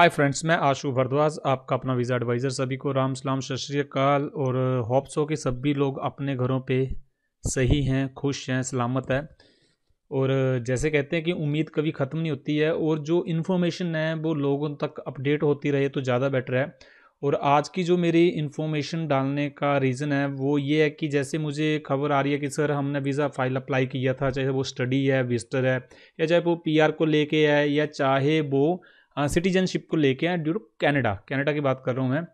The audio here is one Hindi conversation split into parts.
हाय फ्रेंड्स मैं आशु भरद्वाज आपका अपना वीज़ा एडवाइज़र सभी को राम सलाम सत श्रीकाल और होप्स हो कि सभी लोग अपने घरों पे सही हैं खुश हैं सलामत है और जैसे कहते हैं कि उम्मीद कभी ख़त्म नहीं होती है और जो इन्फॉर्मेशन है वो लोगों तक अपडेट होती रहे तो ज़्यादा बेटर है और आज की जो मेरी इन्फॉर्मेशन डालने का रीज़न है वो ये है कि जैसे मुझे खबर आ रही है कि सर हमने वीज़ा फाइल अप्लाई किया था चाहे वो स्टडी है विजिटर है या चाहे वो पीआर को लेके है या चाहे वो सिटीजनशिप को लेके आए ड्यू टू कैनेडा कैनेडा की बात कर रहा हूँ मैं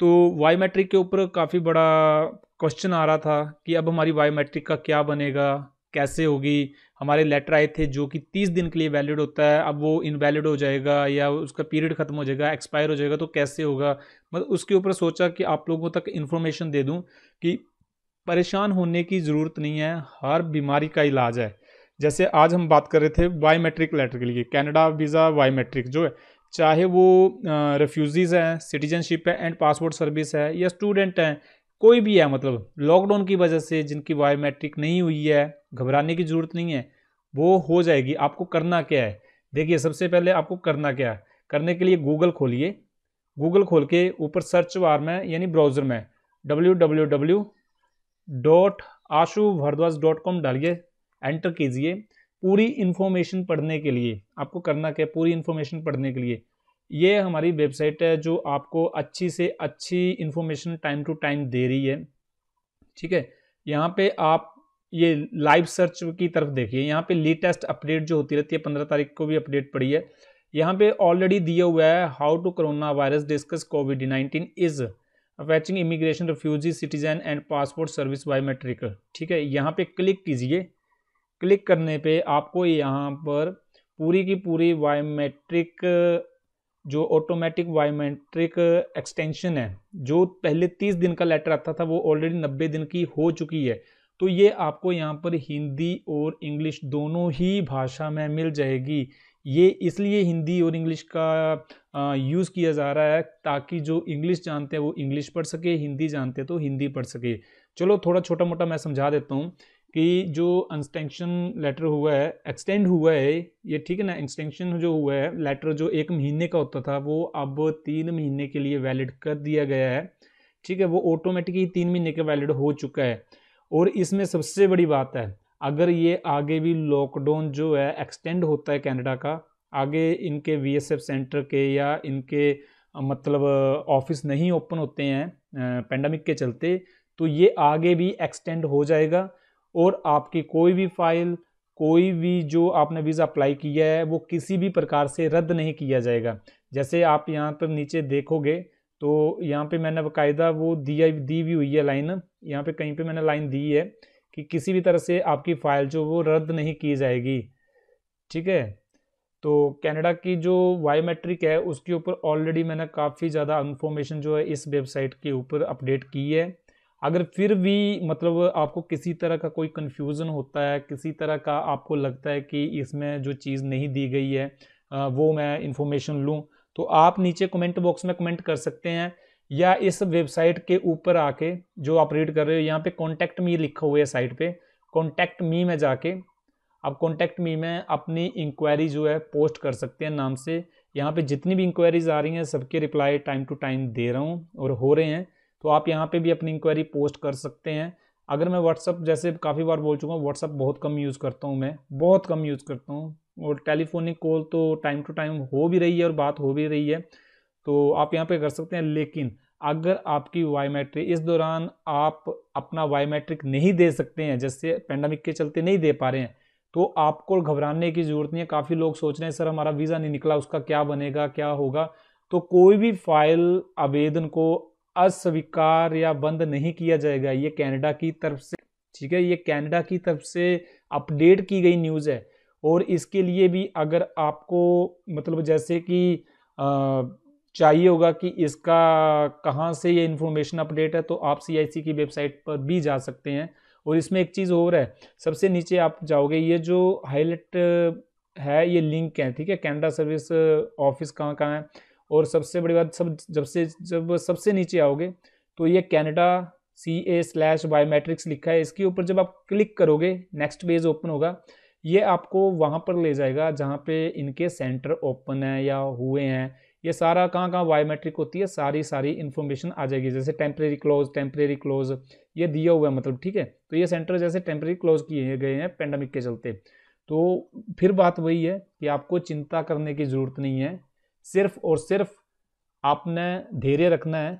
तो बायोमेट्रिक के ऊपर काफ़ी बड़ा क्वेश्चन आ रहा था कि अब हमारी बायोमेट्रिक का क्या बनेगा कैसे होगी हमारे लेटर आए थे जो कि तीस दिन के लिए वैलिड होता है अब वो इनवैलिड हो जाएगा या उसका पीरियड ख़त्म हो जाएगा एक्सपायर हो जाएगा तो कैसे होगा मतलब उसके ऊपर सोचा कि आप लोगों तक इन्फॉर्मेशन दे दूँ कि परेशान होने की ज़रूरत नहीं है हर बीमारी का इलाज है जैसे आज हम बात कर रहे थे बायोमेट्रिक लेटर के लिए कैनेडा वीज़ा बायोमेट्रिक जो है चाहे वो रेफ्यूज़ीज़ हैं सिटीजनशिप है एंड पासपोर्ट सर्विस है या स्टूडेंट हैं कोई भी है मतलब लॉकडाउन की वजह से जिनकी बायोमेट्रिक नहीं हुई है घबराने की ज़रूरत नहीं है वो हो जाएगी आपको करना क्या है देखिए सबसे पहले आपको करना क्या है करने के लिए गूगल खोलिए गूगल खोल के ऊपर सर्च बार में यानी ब्राउज़र में W W W dot Ashu Bhardwaj dot com डालिए एंटर कीजिए पूरी इन्फॉर्मेशन पढ़ने के लिए आपको करना क्या है पूरी इन्फॉर्मेशन पढ़ने के लिए ये हमारी वेबसाइट है जो आपको अच्छी से अच्छी इन्फॉर्मेशन टाइम टू टाइम दे रही है ठीक है यहाँ पे आप ये लाइव सर्च की तरफ देखिए यहाँ पे लेटेस्ट अपडेट जो होती रहती है पंद्रह तारीख को भी अपडेट पड़ी है यहाँ पे ऑलरेडी दिया हुआ है how to corona virus discuss COVID nineteen is affecting immigration refugee citizen and passport service biometric ठीक है यहाँ पे क्लिक कीजिए क्लिक करने पे आपको यहाँ पर पूरी की पूरी वायोमेट्रिक जो ऑटोमेटिक वायोमेट्रिक एक्सटेंशन है जो पहले तीस दिन का लेटर आता था वो ऑलरेडी नब्बे दिन की हो चुकी है तो ये आपको यहाँ पर हिंदी और इंग्लिश दोनों ही भाषा में मिल जाएगी ये इसलिए हिंदी और इंग्लिश का यूज़ किया जा रहा है ताकि जो इंग्लिश जानते हैं वो इंग्लिश पढ़ सके हिंदी जानते हैं तो हिंदी पढ़ सके चलो थोड़ा छोटा मोटा मैं समझा देता हूँ कि जो एक्सटेंशन लेटर हुआ है एक्सटेंड हुआ है ये ठीक है ना एक्सटेंशन जो हुआ है लेटर जो एक महीने का होता था वो अब तीन महीने के लिए वैलिड कर दिया गया है ठीक है वो ऑटोमेटिकली तीन महीने का वैलिड हो चुका है और इसमें सबसे बड़ी बात है अगर ये आगे भी लॉकडाउन जो है एक्सटेंड होता है कैनेडा का आगे इनके वी सेंटर के या इनके मतलब ऑफिस नहीं ओपन होते हैं पेंडेमिक के चलते तो ये आगे भी एक्सटेंड हो जाएगा और आपकी कोई भी फाइल कोई भी जो आपने वीज़ा अप्लाई किया है वो किसी भी प्रकार से रद्द नहीं किया जाएगा जैसे आप यहाँ पर नीचे देखोगे तो यहाँ पे मैंने बाकायदा वो दिया दी भी हुई है लाइन यहाँ पे कहीं पे मैंने लाइन दी है कि किसी भी तरह से आपकी फ़ाइल जो वो रद्द नहीं की जाएगी ठीक है तो कनाडा की जो बायोमेट्रिक है उसके ऊपर ऑलरेडी मैंने काफ़ी ज़्यादा इन्फॉर्मेशन जो है इस वेबसाइट के ऊपर अपडेट की है अगर फिर भी मतलब आपको किसी तरह का कोई कन्फ्यूज़न होता है किसी तरह का आपको लगता है कि इसमें जो चीज़ नहीं दी गई है वो मैं इन्फॉर्मेशन लूँ तो आप नीचे कमेंट बॉक्स में कमेंट कर सकते हैं या इस वेबसाइट के ऊपर आके जो आप रीड कर रहे हो यहाँ पे कॉन्टैक्ट मी लिखा हुआ है साइट पे कॉन्टैक्ट मी में जाके आप कॉन्टैक्ट मी में अपनी इंक्वायरी जो है पोस्ट कर सकते हैं नाम से यहाँ पे जितनी भी इंक्वायरीज आ रही हैं सबके रिप्लाई टाइम टू टाइम दे रहा हूँ और हो रहे हैं तो आप यहाँ पे भी अपनी इंक्वायरी पोस्ट कर सकते हैं अगर मैं व्हाट्सअप जैसे काफ़ी बार बोल चुका हूँ व्हाट्सअप बहुत कम यूज़ करता हूँ मैं बहुत कम यूज़ करता हूँ और टेलीफोनिक कॉल तो टाइम टू टाइम हो भी रही है और बात हो भी रही है तो आप यहाँ पे कर सकते हैं लेकिन अगर आपकी बायोमेट्रिक इस दौरान आप अपना बायोमेट्रिक नहीं दे सकते हैं जैसे पेंडेमिक के चलते नहीं दे पा रहे हैं तो आपको घबराने की ज़रूरत नहीं है काफ़ी लोग सोच रहे हैं सर हमारा वीज़ा नहीं निकला उसका क्या बनेगा क्या होगा तो कोई भी फाइल आवेदन को अस्वीकार या बंद नहीं किया जाएगा ये कनाडा की तरफ से ठीक है ये कनाडा की तरफ से अपडेट की गई न्यूज़ है और इसके लिए भी अगर आपको मतलब जैसे कि चाहिए होगा कि इसका कहाँ से ये इन्फॉर्मेशन अपडेट है तो आप सी की वेबसाइट पर भी जा सकते हैं और इसमें एक चीज़ और है सबसे नीचे आप जाओगे ये जो हाईलाइट है ये लिंक है ठीक है कैनेडा सर्विस ऑफिस कहाँ कहाँ है और सबसे बड़ी बात सब जब से जब सबसे नीचे आओगे तो ये Canada C A slash biometrics लिखा है इसके ऊपर जब आप क्लिक करोगे नेक्स्ट पेज ओपन होगा ये आपको वहाँ पर ले जाएगा जहाँ पे इनके सेंटर ओपन है या हुए हैं ये सारा कहाँ कहाँ बायोमेट्रिक होती है सारी सारी इन्फॉर्मेशन आ जाएगी जैसे टेम्प्रेरी क्लोज टेम्प्रेरी क्लोज ये दिया हुआ है मतलब ठीक है तो ये सेंटर जैसे टेम्प्रेरी क्लोज किए गए हैं पेंडेमिक के चलते तो फिर बात वही है कि आपको चिंता करने की ज़रूरत नहीं है सिर्फ और सिर्फ आपने धैर्य रखना है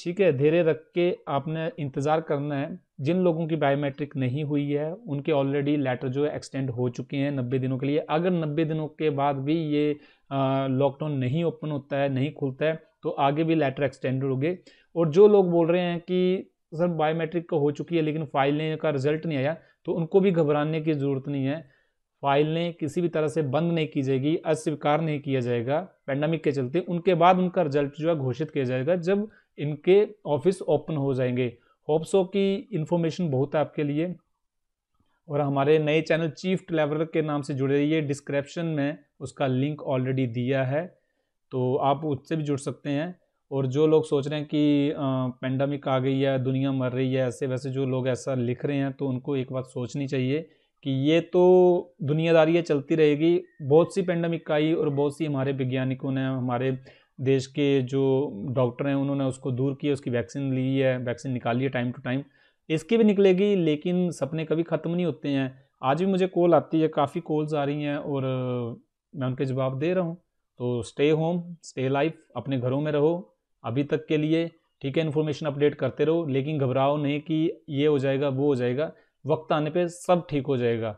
ठीक है धैर्य रख के आपने इंतज़ार करना है जिन लोगों की बायोमेट्रिक नहीं हुई है उनके ऑलरेडी लेटर जो है एक्सटेंड हो चुके हैं नब्बे दिनों के लिए अगर नब्बे दिनों के बाद भी ये लॉकडाउन नहीं ओपन होता है नहीं खुलता है तो आगे भी लेटर एक्सटेंडेड गए और जो लोग बोल रहे हैं कि सर बायोमेट्रिक हो चुकी है लेकिन फाइलें का रिजल्ट नहीं आया तो उनको भी घबराने की ज़रूरत नहीं है फाइलें किसी भी तरह से बंद नहीं की जाएगी अस्वीकार नहीं किया जाएगा पैंडमिक के चलते उनके बाद उनका रिजल्ट जो है घोषित किया जाएगा जब इनके ऑफिस ओपन हो जाएंगे होप्सो की इन्फॉर्मेशन बहुत है आपके लिए और हमारे नए चैनल चीफ ट्रेवलर के नाम से जुड़े रहिए डिस्क्रिप्शन में उसका लिंक ऑलरेडी दिया है तो आप उससे भी जुड़ सकते हैं और जो लोग सोच रहे हैं कि पेंडेमिक आ गई है दुनिया मर रही है ऐसे वैसे जो लोग ऐसा लिख रहे हैं तो उनको एक बात सोचनी चाहिए कि ये तो दुनियादारी चलती रहेगी बहुत सी पेंडेमिक आई और बहुत सी हमारे वैज्ञानिकों ने हमारे देश के जो डॉक्टर हैं उन्होंने उसको दूर किया उसकी वैक्सीन ली है वैक्सीन निकाली है टाइम टू टाइम इसकी भी निकलेगी लेकिन सपने कभी ख़त्म नहीं होते हैं आज भी मुझे कॉल आती है काफ़ी कॉल्स आ रही हैं और मैं उनके जवाब दे रहा हूँ तो स्टे होम स्टे लाइफ अपने घरों में रहो अभी तक के लिए ठीक है इन्फॉर्मेशन अपडेट करते रहो लेकिन घबराओ नहीं कि ये हो जाएगा वो हो जाएगा वक्त आने पे सब ठीक हो जाएगा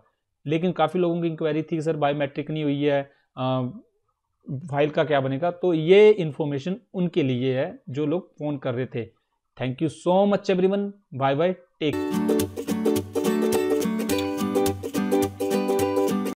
लेकिन काफ़ी लोगों की इंक्वायरी थी कि सर बायोमेट्रिक नहीं हुई है फाइल का क्या बनेगा तो ये इन्फॉर्मेशन उनके लिए है जो लोग फ़ोन कर रहे थे thank you so much everyone bye bye take